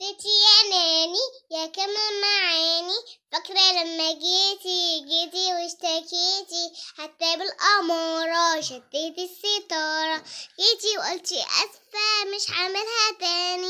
يا ناني يا كم معاني فاكرة لما جيتي جيتي واشتكيتي حتى بالأمارة شديتي الستارة جيتي وقلتي أسفة مش هعملها تاني